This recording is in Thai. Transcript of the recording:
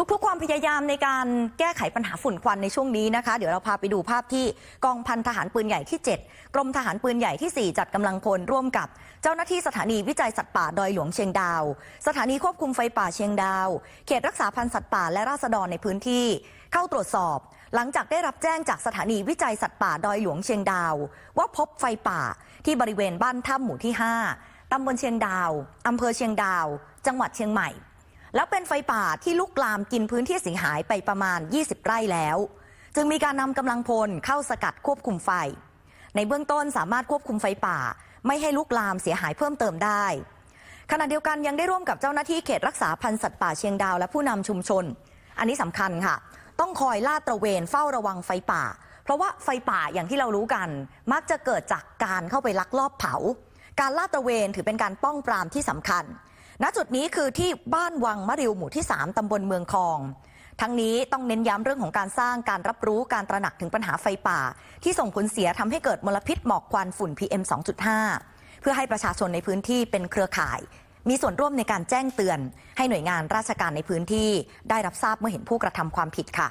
ทุกๆความพยายามในการแก้ไขปัญหาฝุ่นควันในช่วงนี้นะคะ เดี๋ยวเราพาไปดูภาพที่กองพันทหารปืนใหญ่ที่ 7 กรมทหารปืนใหญ่ที่ 4 จัดกำลังพล ร่วมกับ เจ้าหน้าที่สถานีวิจัยสัตว์ป่าดอยหลวงเชียงดาว สถานีควบคุมไฟป่าเชียงดาว เขตรักษาพันธุ์สัตว์ป่าและราษฎรในพื้นที่ เข้าตรวจสอบ หลังจากได้รับแจ้งจากสถานีวิจัยสัตว์ป่าดอยหลวงเชียงดาว ว่าพบไฟป่าที่บริเวณบ้านถ้ำหมู่ที่ 5 ตำบลเชียงดาวอำเภอเชียงดาว จังหวัดเชียงใหม่แล้วเป็นไฟป่าที่ลุกลามกินพื้นที่สิงหายไปประมาณ 20 ไร่แล้ว จึงมีการนำกำลังพลเข้าสกัดควบคุมไฟ ในเบื้องต้นสามารถควบคุมไฟป่า ไม่ให้ลุกลามเสียหายเพิ่มเติมได้ ขณะเดียวกันยังได้ร่วมกับเจ้าหน้าที่เขตรักษาพันธุ์สัตว์ป่าเชียงดาวและผู้นำชุมชน อันนี้สำคัญค่ะ ต้องคอยลาดตระเวนเฝ้าระวังไฟป่า เพราะว่าไฟป่าอย่างที่เรารู้กัน มักจะเกิดจากการเข้าไปลักลอบเผา การลาดตระเวนถือเป็นการป้องปรามที่สำคัญณจุดนี้คือที่บ้านวัง มะริวหมู่ที่ 3 ตำบลเมืองคอง ทั้งนี้ต้องเน้นย้ำเรื่องของการสร้างการรับรู้การตระหนักถึงปัญหาไฟป่า ที่ส่งผลเสียทำให้เกิดมลพิษหมอกควันฝุ่น PM 2.5 เพื่อให้ประชาชนในพื้นที่เป็นเครือข่าย มีส่วนร่วมในการแจ้งเตือน ให้หน่วยงานราชการในพื้นที่ได้รับทราบเมื่อเห็นผู้กระทำความผิดค่ะ